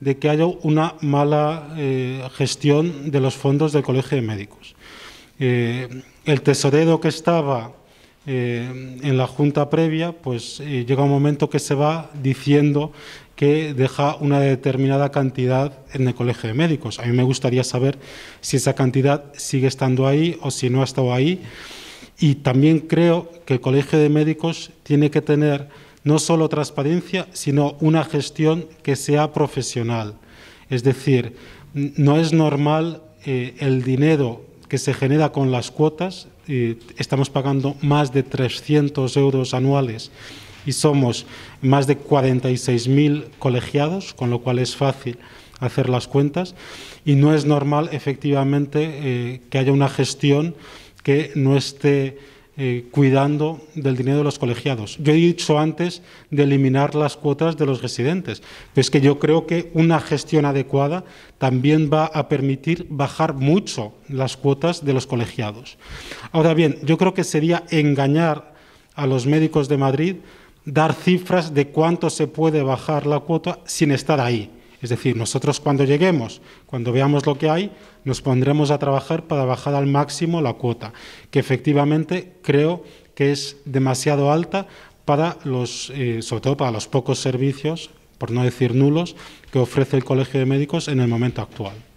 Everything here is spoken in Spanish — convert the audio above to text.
de que haya una mala eh, gestión de los fondos del Colegio de Médicos. Eh, el tesorero que estaba eh, en la junta previa, pues llega un momento que se va diciendo que deja una determinada cantidad en el Colegio de Médicos. A mí me gustaría saber si esa cantidad sigue estando ahí o si no ha estado ahí. Y también creo que el Colegio de Médicos tiene que tener no solo transparencia, sino una gestión que sea profesional. Es decir, no es normal eh, el dinero que se genera con las cuotas, estamos pagando más de 300 euros anuales y somos más de 46.000 colegiados, con lo cual es fácil hacer las cuentas y no es normal efectivamente eh, que haya una gestión que no esté eh, cuidando del dinero de los colegiados. Yo he dicho antes de eliminar las cuotas de los residentes, pero es que yo creo que una gestión adecuada también va a permitir bajar mucho las cuotas de los colegiados. Ahora bien, yo creo que sería engañar a los médicos de Madrid dar cifras de cuánto se puede bajar la cuota sin estar ahí. Es decir, nosotros cuando lleguemos, cuando veamos lo que hay, nos pondremos a trabajar para bajar al máximo la cuota, que efectivamente creo que es demasiado alta para los, eh, sobre todo para los pocos servicios, por no decir nulos, que ofrece el Colegio de Médicos en el momento actual.